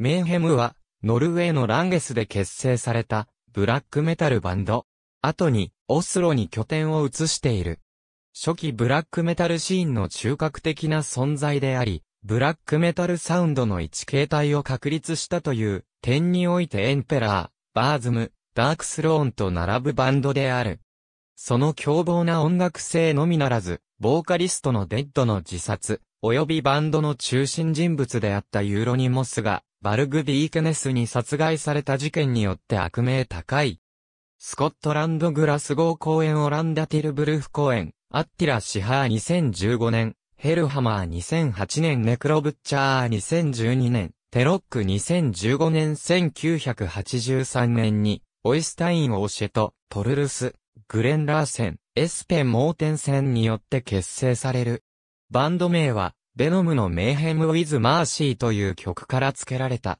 メーヘムは、ノルウェーのランゲスで結成された、ブラックメタルバンド。後に、オスロに拠点を移している。初期ブラックメタルシーンの中核的な存在であり、ブラックメタルサウンドの一形態を確立したという点においてエンペラー、バーズム、ダークスローンと並ぶバンドである。その凶暴な音楽性のみならず、ボーカリストのデッドの自殺、及びバンドの中心人物であったユーロニモスが、バルグビー・ケネスに殺害された事件によって悪名高い。スコットランド・グラスゴー公園オランダ・ティルブルフ公園、アッティラ・シハー2015年、ヘルハマー2008年、ネクロブッチャー2012年、テロック2015年1983年に、オイスタイン・オシェト、トルルス、グレン・ラーセン、エスペン・モーテンセンによって結成される。バンド名は、ベノムのメーヘム・ウィズ・マーシーという曲から付けられた。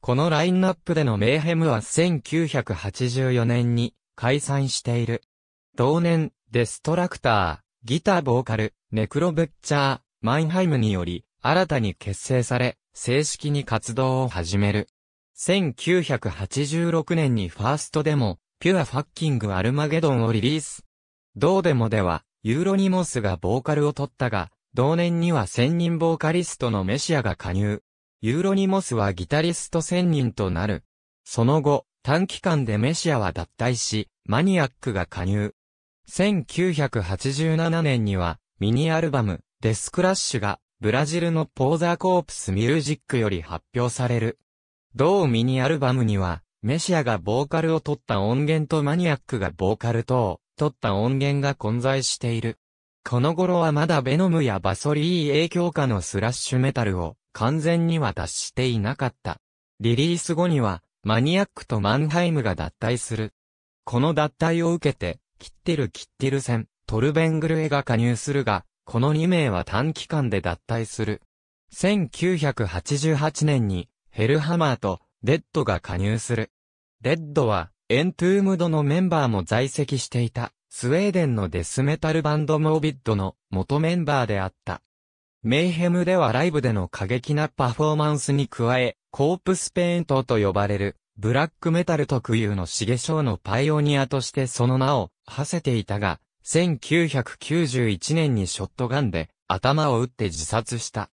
このラインナップでのメーヘムは1984年に解散している。同年、デストラクター、ギターボーカル、ネクロブッチャー、マインハイムにより、新たに結成され、正式に活動を始める。1986年にファーストデモ、ピュアファッキングアルマゲドンをリリース。どうでもでは、ユーロニモスがボーカルを取ったが、同年には千人ボーカリストのメシアが加入。ユーロニモスはギタリスト千人となる。その後、短期間でメシアは脱退し、マニアックが加入。1987年には、ミニアルバム、デスクラッシュが、ブラジルのポーザーコープスミュージックより発表される。同ミニアルバムには、メシアがボーカルを取った音源とマニアックがボーカル等、取った音源が混在している。この頃はまだベノムやバソリー影響下のスラッシュメタルを完全には達していなかった。リリース後には、マニアックとマンハイムが脱退する。この脱退を受けて、キッティル・キッティル戦、トルベングルエが加入するが、この2名は短期間で脱退する。1988年に、ヘルハマーと、デッドが加入する。デッドは、エントゥームドのメンバーも在籍していた。スウェーデンのデスメタルバンドモービッドの元メンバーであった。メイヘムではライブでの過激なパフォーマンスに加え、コープスペイントと呼ばれる、ブラックメタル特有のシゲショウのパイオニアとしてその名を馳せていたが、1991年にショットガンで頭を打って自殺した。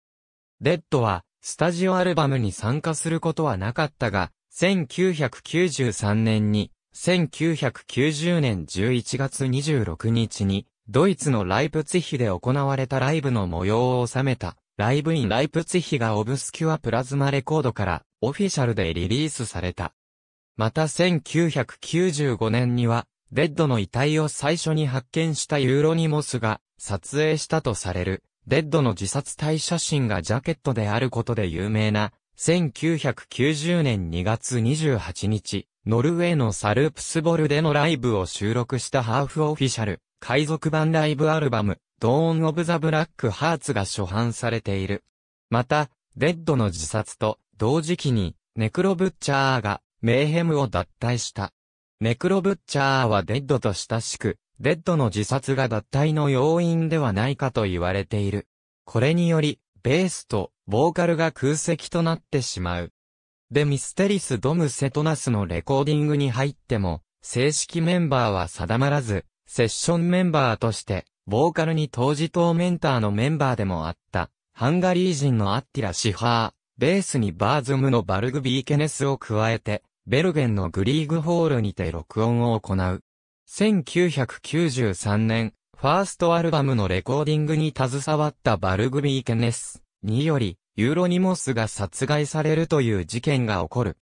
デッドは、スタジオアルバムに参加することはなかったが、1993年に1990年11月26日に、ドイツのライプツィヒで行われたライブの模様を収めた、ライブインライプツィヒがオブスキュアプラズマレコードからオフィシャルでリリースされた。また1995年には、デッドの遺体を最初に発見したユーロニモスが撮影したとされる、デッドの自殺体写真がジャケットであることで有名な、1990年2月28日、ノルウェーのサルプスボルでのライブを収録したハーフオフィシャル、海賊版ライブアルバム、ドーン・オブ・ザ・ブラック・ハーツが初版されている。また、デッドの自殺と同時期に、ネクロ・ブッチャーが、メーヘムを脱退した。ネクロ・ブッチャーはデッドと親しく、デッドの自殺が脱退の要因ではないかと言われている。これにより、ベースとボーカルが空席となってしまう。でミステリス・ドム・セトナスのレコーディングに入っても、正式メンバーは定まらず、セッションメンバーとして、ボーカルに当時トーメンターのメンバーでもあった、ハンガリー人のアッティラ・シハー、ベースにバーズムのバルグビーケネスを加えて、ベルゲンのグリーグホールにて録音を行う。1993年、ファーストアルバムのレコーディングに携わったバルグビーケネスにより、ユーロニモスが殺害されるという事件が起こる。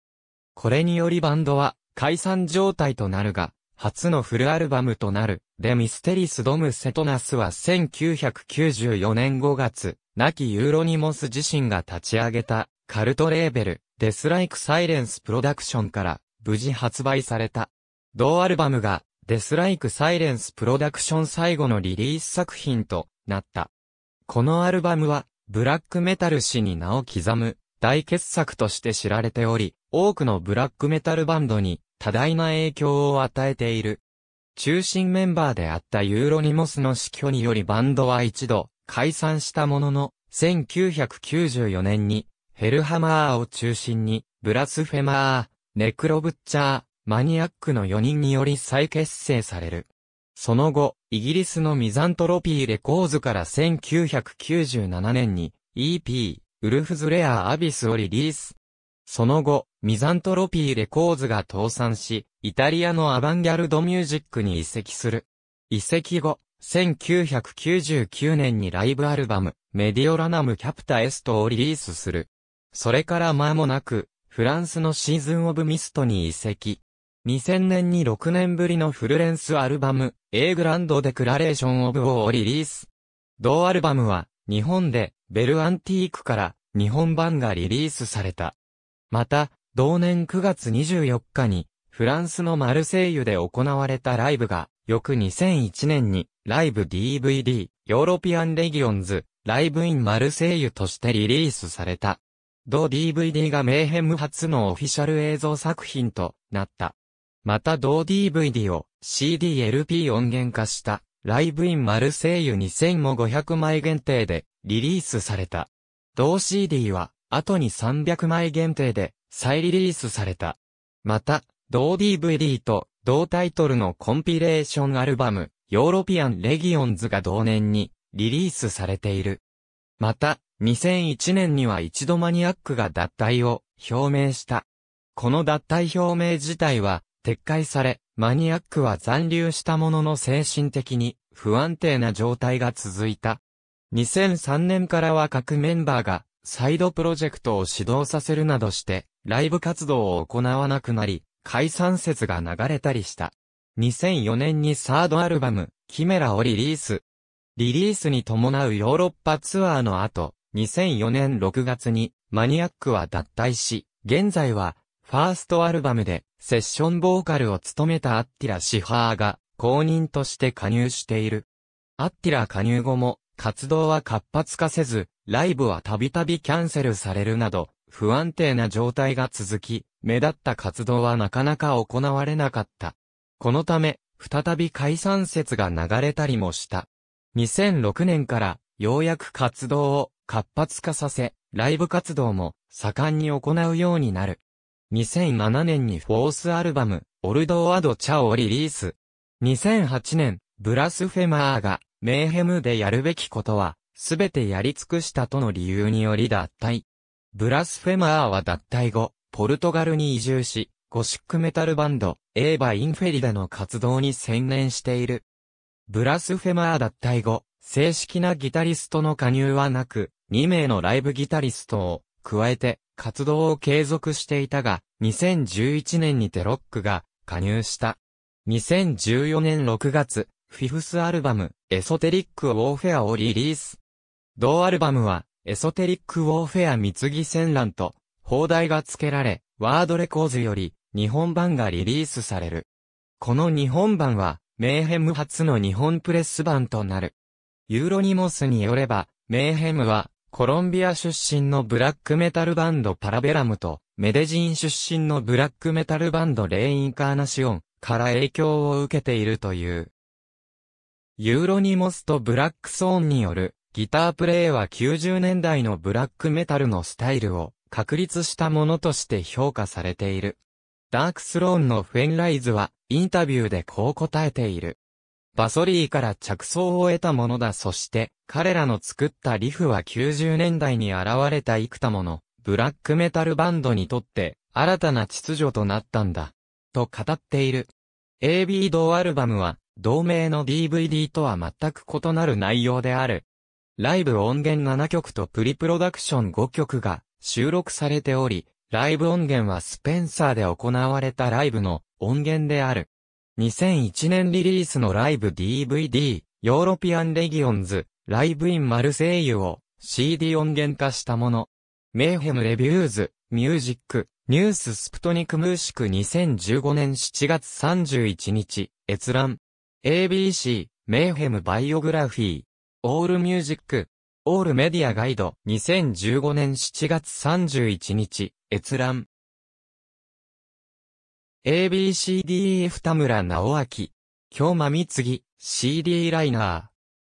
これによりバンドは解散状態となるが、初のフルアルバムとなる、デミステリス・ドム・セトナスは1994年5月、亡きユーロニモス自身が立ち上げた、カルトレーベル、デスライク・サイレンス・プロダクションから、無事発売された。同アルバムが、デスライク・サイレンス・プロダクション最後のリリース作品となった。このアルバムは、ブラックメタル史に名を刻む大傑作として知られており、多くのブラックメタルバンドに多大な影響を与えている。中心メンバーであったユーロニモスの死去によりバンドは一度解散したものの、1994年にヘルハマーを中心にブラスフェマー、ネクロブッチャー、マニアックの4人により再結成される。その後、イギリスのミザントロピーレコーズから1997年に EP、ウルフズレアアビスをリリース。その後、ミザントロピーレコーズが倒産し、イタリアのアバンギャルドミュージックに移籍する。移籍後、1999年にライブアルバム、メディオラナムキャプタエストをリリースする。それから間もなく、フランスのシーズンオブミストに移籍。2000年に6年ぶりのフルレンスアルバム、A グランドデクラレーションオブをリリース。同アルバムは、日本で、ベルアンティークから、日本版がリリースされた。また、同年9月24日に、フランスのマルセイユで行われたライブが、翌2001年に、ライブ DVD、ヨーロピアンレギオンズ、ライブインマルセイユとしてリリースされた。同 DVD がメーヘム初のオフィシャル映像作品となった。また同 DVD を CDLP 音源化した、ライブインマルセイユ2000も500枚限定でリリースされた。同 CD は、後に300枚限定で再リリースされた。また、同 DVD と同タイトルのコンピレーションアルバム、ヨーロピアン・レギオンズが同年にリリースされている。また、2001年には一度マニアックが脱退を表明した。この脱退表明自体は撤回され、マニアックは残留したものの精神的に不安定な状態が続いた。2003年からは各メンバーがサイドプロジェクトを始動させるなどして、ライブ活動を行わなくなり、解散説が流れたりした。2004年にサードアルバム、キメラをリリース。リリースに伴うヨーロッパツアーの後、2004年6月にマニアックは脱退し、現在はファーストアルバムでセッションボーカルを務めたアッティラ・シハーが公認として加入している。アッティラ加入後も活動は活発化せず、ライブはたびたびキャンセルされるなど、不安定な状態が続き、目立った活動はなかなか行われなかった。このため、再び解散説が流れたりもした。2006年から、ようやく活動を活発化させ、ライブ活動も盛んに行うようになる。2007年にフォースアルバム、オルドアドチャをリリース。2008年、ブラスフェマーが、メーヘムでやるべきことは、すべてやり尽くしたとの理由により脱退。ブラスフェマーは脱退後、ポルトガルに移住し、ゴシックメタルバンド、エーバ・インフェリダの活動に専念している。ブラスフェマー脱退後、正式なギタリストの加入はなく、2名のライブギタリストを加えて活動を継続していたが、2011年にテロックが加入した。2014年6月、フィフスアルバム、エソテリック・ウォーフェアをリリース。同アルバムは、エソテリック・ウォーフェア三木戦乱と、放題が付けられ、ワードレコーズより、日本版がリリースされる。この日本版は、メーヘム初の日本プレス版となる。ユーロニモスによれば、メーヘムは、コロンビア出身のブラックメタルバンドパラベラムと、メデジン出身のブラックメタルバンドレインカーナシオンから影響を受けているという。ユーロニモスとブラックソーンによるギタープレイは90年代のブラックメタルのスタイルを確立したものとして評価されている。ダークスローンのフェンライズはインタビューでこう答えている。バソリーから着想を得たものだそして、彼らの作ったリフは90年代に現れた幾多もの、ブラックメタルバンドにとって、新たな秩序となったんだ。と語っている。AB 同アルバムは、同名の DVD とは全く異なる内容である。ライブ音源7曲とプリプロダクション5曲が収録されており、ライブ音源はスペンサーで行われたライブの音源である。2001年リリースのライブ DVD、ヨーロピアンレギオンズ、ライブインマルセイユを CD 音源化したもの。メーヘムレビューズ、ミュージック、ニューススプトニクムーシク2015年7月31日、閲覧。ABC、メーヘムバイオグラフィー。オールミュージック。オールメディアガイド2015年7月31日、閲覧。ABCDF 田村直明。京間三次、CD ライナー。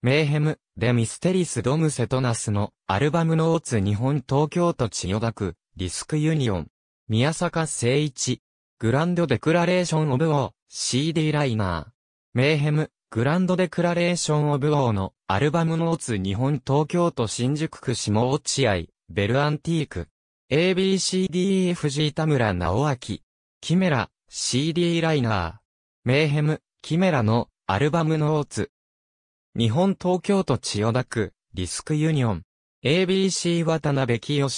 メーヘム、デミステリス・ドム・セトナスのアルバムノーツ日本東京都千代田区、ディスクユニオン。宮坂誠一。グランドデクラレーション・オブ・オー、CD ライナー。メーヘム、グランドデクラレーション・オブ・オーのアルバムノーツ日本東京都新宿区下落合、ベルアンティーク。ABCDEFG 田村直明。キメラ、CD ライナー、メーヘム、キメラのアルバムノーツ。日本東京都千代田区、ディスクユニオン。ABC 渡辺清。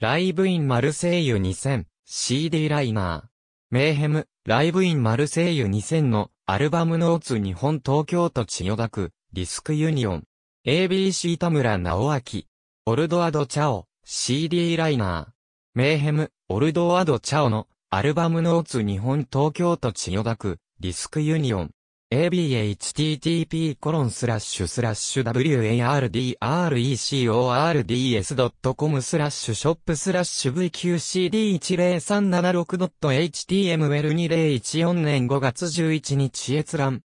ライブインマルセイユ2000、CD ライナー。メーヘム、ライブインマルセイユ2000のアルバムノーツ日本東京都千代田区、ディスクユニオン。ABC 田村直明。オルドアドチャオ、CD ライナー。メーヘム、オルドアドチャオのアルバムノーツ日本東京都千代田区、ディスクユニオン。abhttp コロンスラッシュスラッシュ wardrecords.com スラッシュショップスラッシュ vqcd10376.html2014 年5月11日閲覧。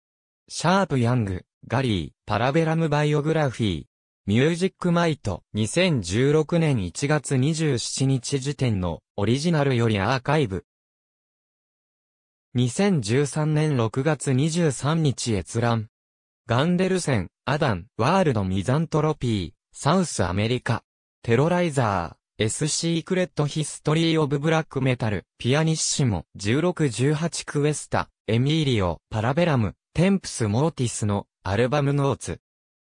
シャープヤング、ガリー、パラベラムバイオグラフィー。ミュージックマイト2016年1月27日時点のオリジナルよりアーカイブ。2013年6月23日閲覧。ガンデルセン、アダン、ワールドミザントロピー、サウスアメリカ。テロライザー、エスシークレットヒストリーオブブラックメタル、ピアニッシモ、1618クエスタ、エミーリオ、パラベラム、テンプスモーティスのアルバムノーツ。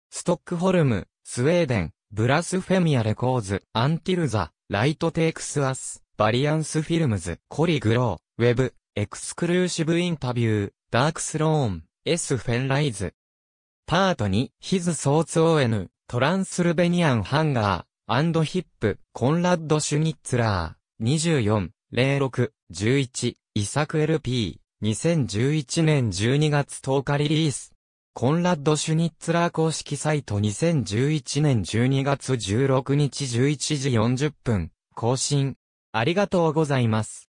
ストックホルム、スウェーデン、ブラスフェミアレコーズ、アンティルザ、ライトテイクスアス、バリアンスフィルムズ、コリグロー、ウェブ。エクスクルーシブインタビュー、ダークスローン、S フェンライズ。パート2、ヒズソーツオエヌ、トランスルベニアンハンガー、アンドヒップ、コンラッド・シュニッツラー、24、06、11、イサク LP、2011年12月10日リリース。コンラッド・シュニッツラー公式サイト2011年12月16日11時40分、更新。ありがとうございます。